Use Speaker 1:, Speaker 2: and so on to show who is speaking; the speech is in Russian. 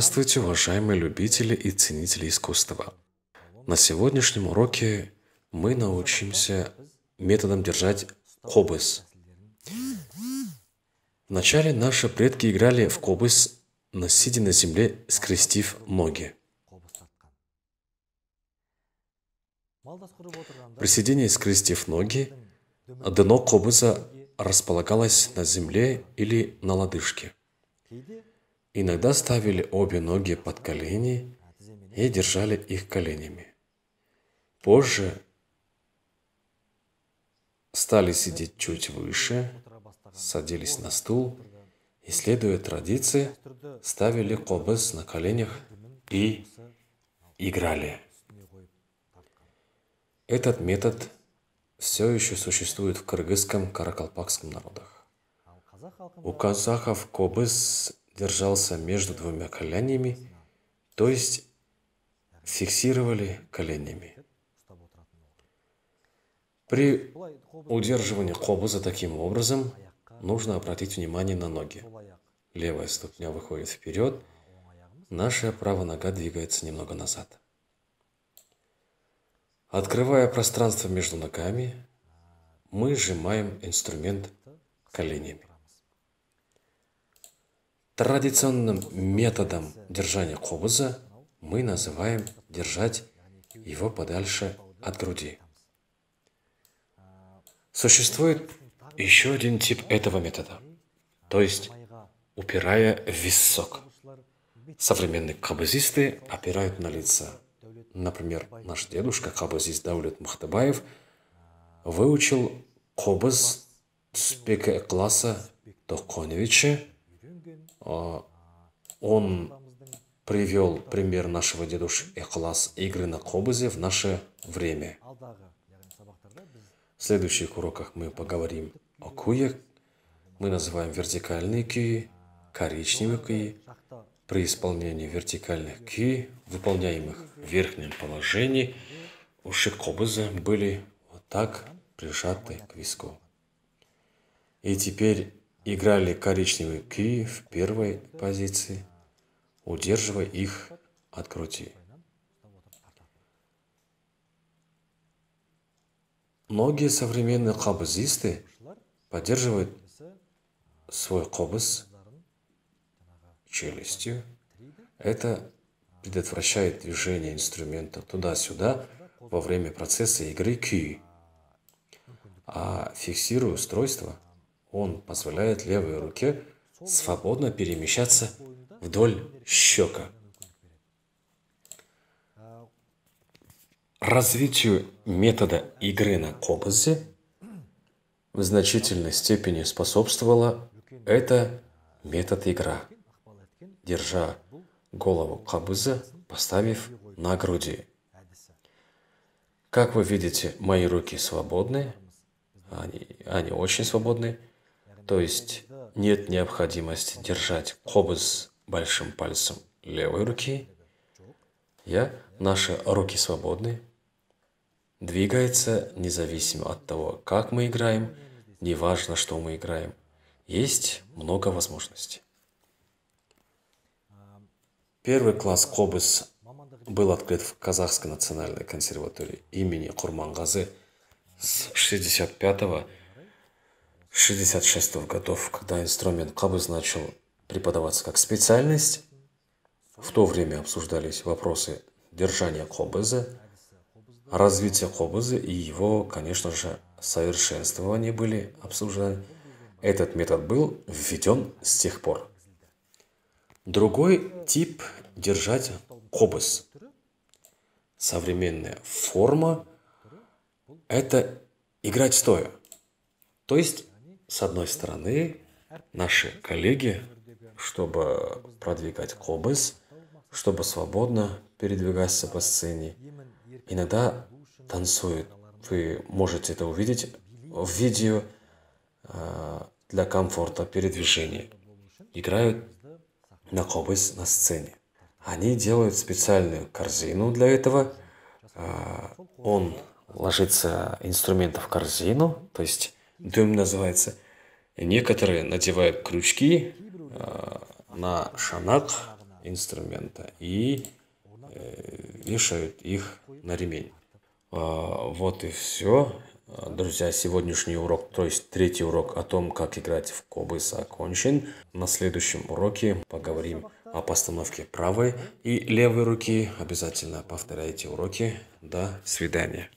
Speaker 1: Здравствуйте, уважаемые любители и ценители искусства. На сегодняшнем уроке мы научимся методом держать кобыс. Вначале наши предки играли в кобыс, сидя на земле, скрестив ноги. При сидении, скрестив ноги, дно кобыза располагалось на земле или на лодыжке. Иногда ставили обе ноги под колени и держали их коленями. Позже стали сидеть чуть выше, садились на стул и, следуя традиции, ставили кобыс на коленях и играли. Этот метод все еще существует в кыргызском каракалпакском народах. У казахов кобыс держался между двумя коленями, то есть фиксировали коленями. При удерживании кобуза таким образом нужно обратить внимание на ноги. Левая ступня выходит вперед, наша правая нога двигается немного назад. Открывая пространство между ногами, мы сжимаем инструмент коленями. Традиционным методом держания кобуза мы называем держать его подальше от груди. Существует еще один тип этого метода, то есть упирая в висок. Современные кабазисты опирают на лица. Например, наш дедушка, кабазист Даулет Махтабаев, выучил кобыз спека класса Токоневича а, он привел пример нашего дедушки Эхлас игры на Кобызе в наше время. В следующих уроках мы поговорим о куях. Мы называем вертикальные кии, коричневые кии. При исполнении вертикальных ки, выполняемых в верхнем положении, уши Кобыза были вот так прижаты к виску. И теперь играли коричневый ки в первой позиции, удерживая их от крути. Многие современные хабзисты поддерживают свой хобыз челюстью. Это предотвращает движение инструмента туда-сюда во время процесса игры ки, а фиксируя устройство – он позволяет левой руке свободно перемещаться вдоль щека. Развитию метода игры на компасе в значительной степени способствовала это метод игра. Держа голову Кабыза, поставив на груди. Как вы видите, мои руки свободны, они, они очень свободны. То есть нет необходимости держать хобыз большим пальцем левой руки. Я, наши руки свободны. Двигается независимо от того, как мы играем, неважно, что мы играем. Есть много возможностей. Первый класс хобыз был открыт в Казахской национальной консерватории имени Курмангазы с 65 по 66 -го годов, когда инструмент кабыз начал преподаваться как специальность. В то время обсуждались вопросы держания кобыза, развития кобыза и его, конечно же, совершенствования были обсуждены. Этот метод был введен с тех пор. Другой тип держать кобыз. Современная форма – это играть стоя. То есть с одной стороны, наши коллеги, чтобы продвигать кобыз, чтобы свободно передвигаться по сцене, иногда танцуют. Вы можете это увидеть в видео э, для комфорта передвижения. Играют на кобыз на сцене. Они делают специальную корзину для этого. Э, он ложится инструментов в корзину, то есть дым называется. Некоторые надевают крючки а, на шанак инструмента и э, вешают их на ремень. А, вот и все. Друзья, сегодняшний урок, то есть третий урок о том, как играть в кобы, закончен. На следующем уроке поговорим о постановке правой и левой руки. Обязательно повторяйте уроки. До свидания.